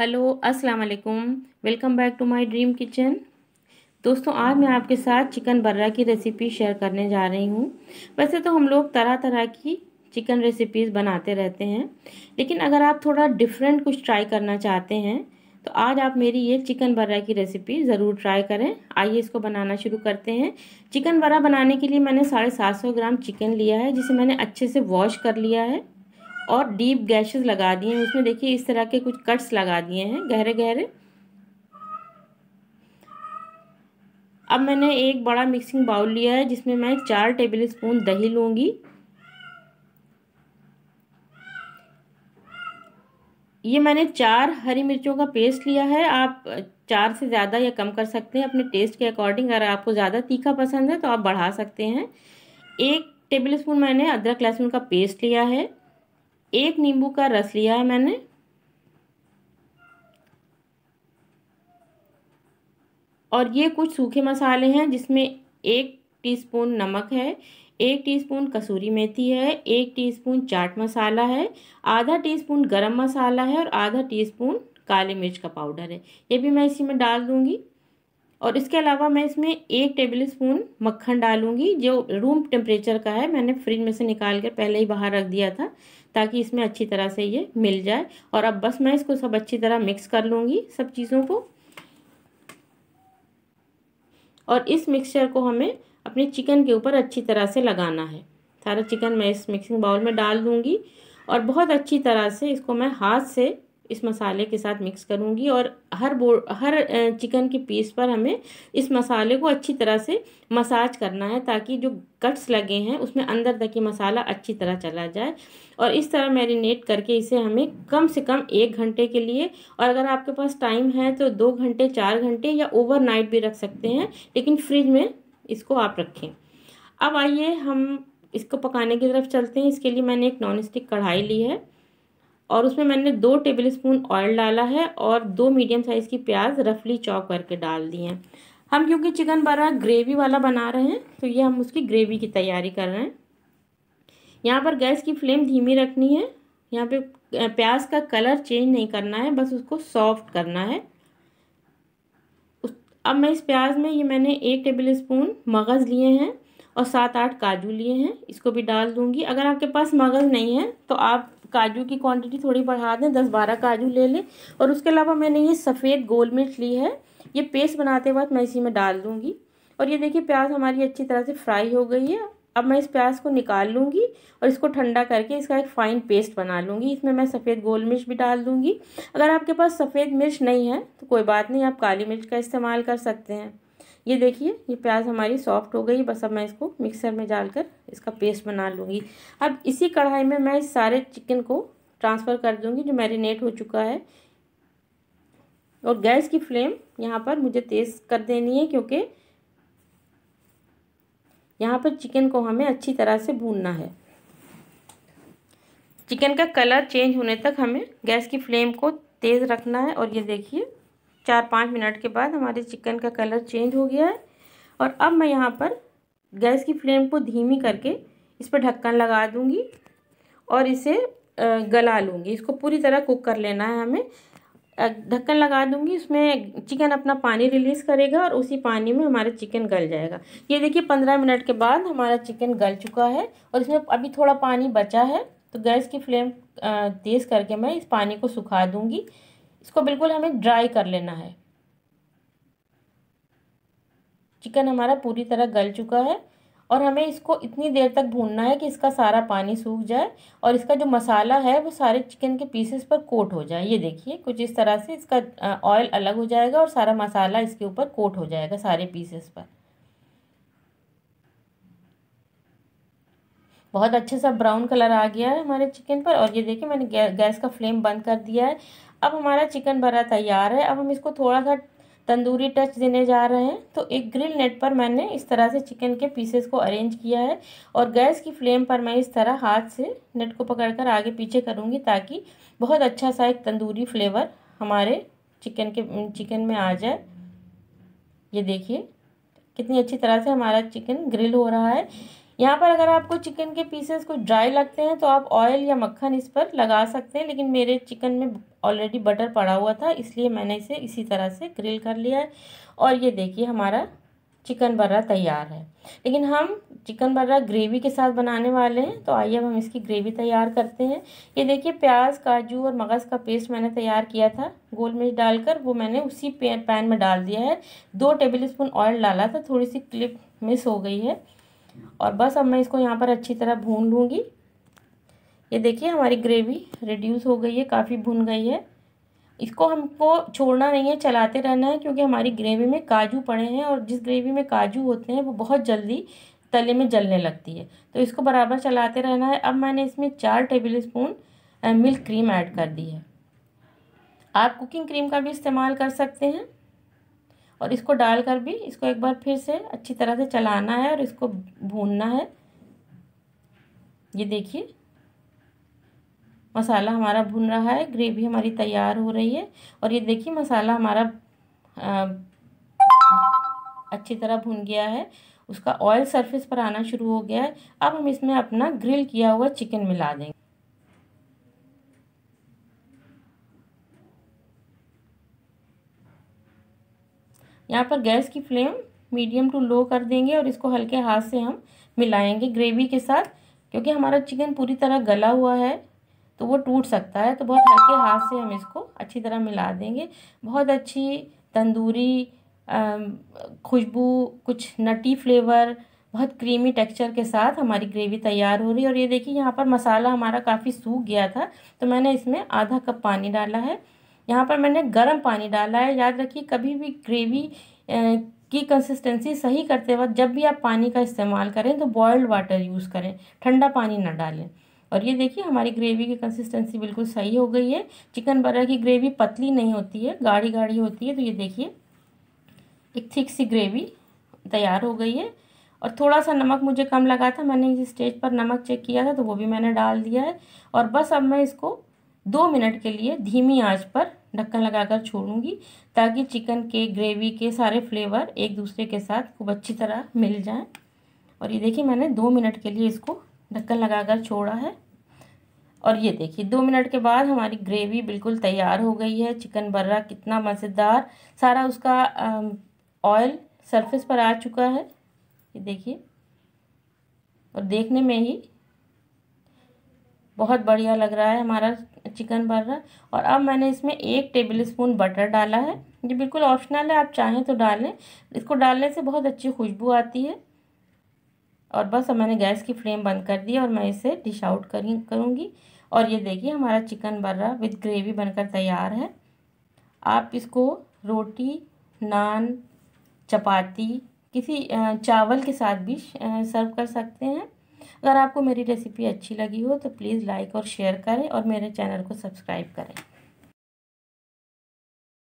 hello अस्सलाम वालेकुम welcome back to my dream kitchen दोस्तों आज मैं आपके साथ चिकन बर्रा की रेसिपी शेयर करने जा रही हूँ वैसे तो हम लोग तरह तरह की चिकन रेसिपीज़ बनाते रहते हैं लेकिन अगर आप थोड़ा डिफरेंट कुछ ट्राई करना चाहते हैं तो आज आप मेरी ये चिकन बर्रा की रेसिपी ज़रूर ट्राई करें आइए इसको बनाना शुरू करते हैं चिकन बर्रा बनाने के लिए मैंने साढ़े सात सौ ग्राम चिकन लिया है जिसे मैंने अच्छे से वॉश कर लिया है और डीप गैशेस लगा दिए हैं उसमें देखिए इस तरह के कुछ कट्स लगा दिए हैं गहरे गहरे अब मैंने एक बड़ा मिक्सिंग बाउल लिया है जिसमें मैं चार टेबल स्पून दही लूँगी ये मैंने चार हरी मिर्चों का पेस्ट लिया है आप चार से ज़्यादा या कम कर सकते हैं अपने टेस्ट के अकॉर्डिंग अगर आपको ज़्यादा तीखा पसंद है तो आप बढ़ा सकते हैं एक टेबल स्पून मैंने अदरक लहसुन का पेस्ट लिया है एक नींबू का रस लिया है मैंने और ये कुछ सूखे मसाले हैं जिसमें एक टीस्पून नमक है एक टीस्पून कसूरी मेथी है एक टीस्पून चाट मसाला है आधा टीस्पून गरम मसाला है और आधा टीस्पून काली मिर्च का पाउडर है ये भी मैं इसी में डाल दूँगी और इसके अलावा मैं इसमें एक टेबल स्पून मक्खन डालूंगी जो रूम टेम्परेचर का है मैंने फ्रिज में से निकाल कर पहले ही बाहर रख दिया था ताकि इसमें अच्छी तरह से ये मिल जाए और अब बस मैं इसको सब अच्छी तरह मिक्स कर लूँगी सब चीज़ों को और इस मिक्सचर को हमें अपने चिकन के ऊपर अच्छी तरह से लगाना है सारा चिकन मैं इस मिक्सिंग बाउल में डाल दूँगी और बहुत अच्छी तरह से इसको मैं हाथ से इस मसाले के साथ मिक्स करूँगी और हर बो हर चिकन के पीस पर हमें इस मसाले को अच्छी तरह से मसाज करना है ताकि जो कट्स लगे हैं उसमें अंदर तक ये मसाला अच्छी तरह चला जाए और इस तरह मैरिनेट करके इसे हमें कम से कम एक घंटे के लिए और अगर आपके पास टाइम है तो दो घंटे चार घंटे या ओवरनाइट भी रख सकते हैं लेकिन फ्रिज में इसको आप रखें अब आइए हम इसको पकाने की तरफ चलते हैं इसके लिए मैंने एक नॉन स्टिक कढ़ाई ली है और उसमें मैंने दो टेबल स्पून ऑयल डाला है और दो मीडियम साइज़ की प्याज रफली चॉप करके डाल दी हैं हम क्योंकि चिकन बरा ग्रेवी वाला बना रहे हैं तो ये हम उसकी ग्रेवी की तैयारी कर रहे हैं यहाँ पर गैस की फ्लेम धीमी रखनी है यहाँ पे प्याज का कलर चेंज नहीं करना है बस उसको सॉफ्ट करना है अब मैं इस प्याज में ये मैंने एक टेबल स्पून मगज़ लिए हैं और सात आठ काजू लिए हैं इसको भी डाल दूंगी अगर आपके पास मगज़ नहीं है तो आप काजू की क्वांटिटी थोड़ी बढ़ा दें दस बारह काजू ले लें और उसके अलावा मैंने ये सफ़ेद गोल मिर्च ली है ये पेस्ट बनाते वक्त मैं इसी में डाल दूँगी और ये देखिए प्याज हमारी अच्छी तरह से फ्राई हो गई है अब मैं इस प्याज को निकाल लूँगी और इसको ठंडा करके इसका एक फ़ाइन पेस्ट बना लूँगी इसमें मैं सफ़ेद गोल मिर्च भी डाल दूँगी अगर आपके पास सफ़ेद मिर्च नहीं है तो कोई बात नहीं आप काली मिर्च का इस्तेमाल कर सकते हैं ये देखिए ये प्याज हमारी सॉफ्ट हो गई बस अब मैं इसको मिक्सर में डालकर इसका पेस्ट बना लूँगी अब इसी कढ़ाई में मैं इस सारे चिकन को ट्रांसफ़र कर दूँगी जो मैरिनेट हो चुका है और गैस की फ्लेम यहाँ पर मुझे तेज़ कर देनी है क्योंकि यहाँ पर चिकन को हमें अच्छी तरह से भूनना है चिकन का कलर चेंज होने तक हमें गैस की फ्लेम को तेज़ रखना है और ये देखिए चार पाँच मिनट के बाद हमारे चिकन का कलर चेंज हो गया है और अब मैं यहाँ पर गैस की फ्लेम को धीमी करके इस पर ढक्कन लगा दूँगी और इसे गला लूँगी इसको पूरी तरह कुक कर लेना है हमें ढक्कन लगा दूँगी उसमें चिकन अपना पानी रिलीज़ करेगा और उसी पानी में हमारा चिकन गल जाएगा ये देखिए पंद्रह मिनट के बाद हमारा चिकन गल चुका है और इसमें अभी थोड़ा पानी बचा है तो गैस की फ्लेम तेज़ करके मैं इस पानी को सुखा दूँगी इसको बिल्कुल हमें ड्राई कर लेना है चिकन हमारा पूरी तरह गल चुका है और हमें इसको इतनी देर तक भूनना है कि इसका सारा पानी सूख जाए और इसका जो मसाला है वो सारे चिकन के पीसेस पर कोट हो जाए ये देखिए कुछ इस तरह से इसका ऑयल अलग हो जाएगा और सारा मसाला इसके ऊपर कोट हो जाएगा सारे पीसेस पर बहुत अच्छे सा ब्राउन कलर आ गया है हमारे चिकन पर और ये देखिए मैंने गैस का फ्लेम बंद कर दिया है अब हमारा चिकन भरा तैयार है अब हम इसको थोड़ा सा तंदूरी टच देने जा रहे हैं तो एक ग्रिल नेट पर मैंने इस तरह से चिकन के पीसेस को अरेंज किया है और गैस की फ्लेम पर मैं इस तरह हाथ से नेट को पकड़कर आगे पीछे करूँगी ताकि बहुत अच्छा सा एक तंदूरी फ्लेवर हमारे चिकन के चिकन में आ जाए ये देखिए कितनी अच्छी तरह से हमारा चिकन ग्रिल हो रहा है यहाँ पर अगर आपको चिकन के पीसेस कुछ ड्राई लगते हैं तो आप ऑयल या मक्खन इस पर लगा सकते हैं लेकिन मेरे चिकन में ऑलरेडी बटर पड़ा हुआ था इसलिए मैंने इसे इसी तरह से ग्रिल कर लिया है और ये देखिए हमारा चिकन बर्रा तैयार है लेकिन हम चिकन बर्रा ग्रेवी के साथ बनाने वाले हैं तो आइए अब हम इसकी ग्रेवी तैयार करते हैं ये देखिए प्याज काजू और मगज़ का पेस्ट मैंने तैयार किया था गोल मिर्च डालकर वो मैंने उसी पैन में डाल दिया है दो टेबल स्पून ऑयल डाला था थोड़ी सी क्लिप मिस हो गई है और बस अब मैं इसको यहाँ पर अच्छी तरह भून लूँगी ये देखिए हमारी ग्रेवी रिड्यूस हो गई है काफ़ी भुन गई है इसको हमको छोड़ना नहीं है चलाते रहना है क्योंकि हमारी ग्रेवी में काजू पड़े हैं और जिस ग्रेवी में काजू होते हैं वो बहुत जल्दी तले में जलने लगती है तो इसको बराबर चलाते रहना है अब मैंने इसमें चार tablespoon milk cream add कर दी है आप कुकिंग क्रीम का भी इस्तेमाल कर सकते हैं और इसको डाल कर भी इसको एक बार फिर से अच्छी तरह से चलाना है और इसको भूनना है ये देखिए मसाला हमारा भुन रहा है ग्रेवी हमारी तैयार हो रही है और ये देखिए मसाला हमारा अच्छी तरह भुन गया है उसका ऑयल सरफेस पर आना शुरू हो गया है अब हम इसमें अपना ग्रिल किया हुआ चिकन मिला देंगे यहाँ पर गैस की फ्लेम मीडियम टू लो कर देंगे और इसको हल्के हाथ से हम मिलाएंगे ग्रेवी के साथ क्योंकि हमारा चिकन पूरी तरह गला हुआ है तो वो टूट सकता है तो बहुत हल्के हाथ से हम इसको अच्छी तरह मिला देंगे बहुत अच्छी तंदूरी खुशबू कुछ नटी फ्लेवर बहुत क्रीमी टेक्सचर के साथ हमारी ग्रेवी तैयार हो रही है और ये देखिए यहाँ पर मसाला हमारा काफ़ी सूख गया था तो मैंने इसमें आधा कप पानी डाला है यहाँ पर मैंने गर्म पानी डाला है याद रखिए कभी भी ग्रेवी की कंसिस्टेंसी सही करते वक्त जब भी आप पानी का इस्तेमाल करें तो बॉयल्ड वाटर यूज़ करें ठंडा पानी ना डालें और ये देखिए हमारी ग्रेवी की कंसिस्टेंसी बिल्कुल सही हो गई है चिकन बर्गर की ग्रेवी पतली नहीं होती है गाढ़ी गाढ़ी होती है तो ये देखिए एक थिक सी ग्रेवी तैयार हो गई है और थोड़ा सा नमक मुझे कम लगा था मैंने इस स्टेज पर नमक चेक किया था तो वो भी मैंने डाल दिया है और बस अब मैं इसको दो मिनट के लिए धीमी आंच पर ढक्कन लगाकर छोड़ूंगी ताकि चिकन के ग्रेवी के सारे फ्लेवर एक दूसरे के साथ खूब अच्छी तरह मिल जाएं और ये देखिए मैंने दो मिनट के लिए इसको ढक्कन लगाकर छोड़ा है और ये देखिए दो मिनट के बाद हमारी ग्रेवी बिल्कुल तैयार हो गई है चिकन बर्रा कितना मज़ेदार सारा उसका ऑयल सरफेस पर आ चुका है ये देखिए और देखने में ही बहुत बढ़िया लग रहा है हमारा चिकन बर्गर और अब मैंने इसमें एक टेबल स्पून बटर डाला है ये बिल्कुल ऑप्शनल है आप चाहें तो डालें इसको डालने से बहुत अच्छी खुशबू आती है और बस अब मैंने गैस की फ्लेम बंद कर दी और मैं इसे डिश आउट करी करूँगी और ये देखिए हमारा चिकन बर्रा विद ग्रेवी बनकर तैयार है आप इसको रोटी नान चपाती किसी चावल के साथ भी सर्व कर सकते हैं अगर आपको मेरी रेसिपी अच्छी लगी हो तो प्लीज़ लाइक और शेयर करें और मेरे चैनल को सब्सक्राइब करें